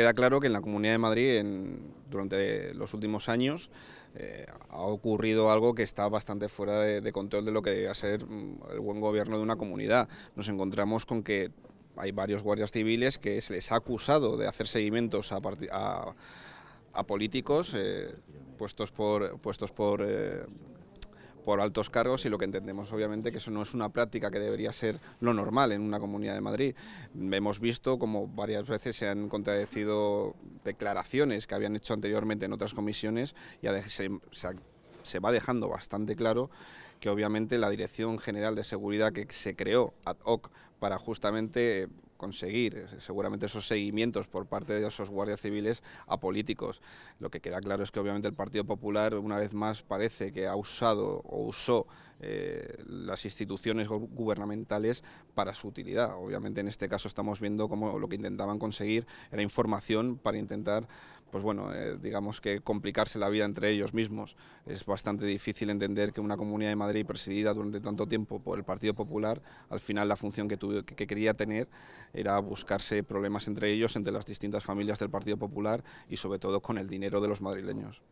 Queda claro que en la Comunidad de Madrid durante los últimos años eh, ha ocurrido algo que está bastante fuera de, control de lo que debe ser mm, el buen gobierno de una comunidad. Nos encontramos con que hay varios guardias civiles que se les ha acusado de hacer seguimientos a, políticos eh, puestos por, puestos por eh, por altos cargos y lo que entendemos obviamente que eso no es una práctica que debería ser lo normal en una comunidad de Madrid. Hemos visto como varias veces se han contradecido declaraciones que habían hecho anteriormente en otras comisiones y se, se va dejando bastante claro que obviamente la Dirección General de Seguridad que se creó ad hoc para justamente conseguir eh, seguramente esos seguimientos por parte de esos guardias civiles a políticos. Lo que queda claro es que obviamente el Partido Popular una vez más parece que ha usado o usó eh, las instituciones gubernamentales para su utilidad. Obviamente en este caso estamos viendo cómo lo que intentaban conseguir era información para intentar pues bueno, eh, digamos que complicarse la vida entre ellos mismos. Es bastante difícil entender que una comunidad de Madrid presidida durante tanto tiempo por el Partido Popular, al final la función que, quería tener era buscarse problemas entre ellos, entre las distintas familias del Partido Popular y sobre todo con el dinero de los madrileños.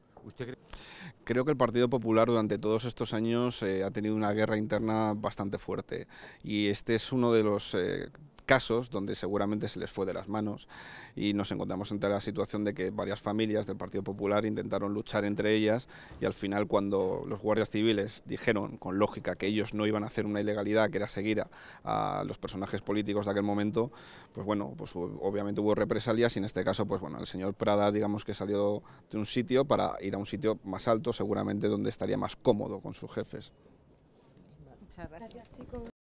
Creo que el Partido Popular durante todos estos años eh, ha tenido una guerra interna bastante fuerte y este es uno de los, eh, casos donde seguramente se les fue de las manos y nos encontramos ante la situación de que varias familias del Partido Popular intentaron luchar entre ellas y al final cuando los guardias civiles dijeron con lógica que ellos no iban a hacer una ilegalidad que era seguir a, los personajes políticos de aquel momento, pues bueno, pues obviamente hubo represalias y en este caso pues bueno, el señor Prada digamos que salió de un sitio para ir a un sitio más alto seguramente donde estaría más cómodo con sus jefes. Muchas gracias chicos.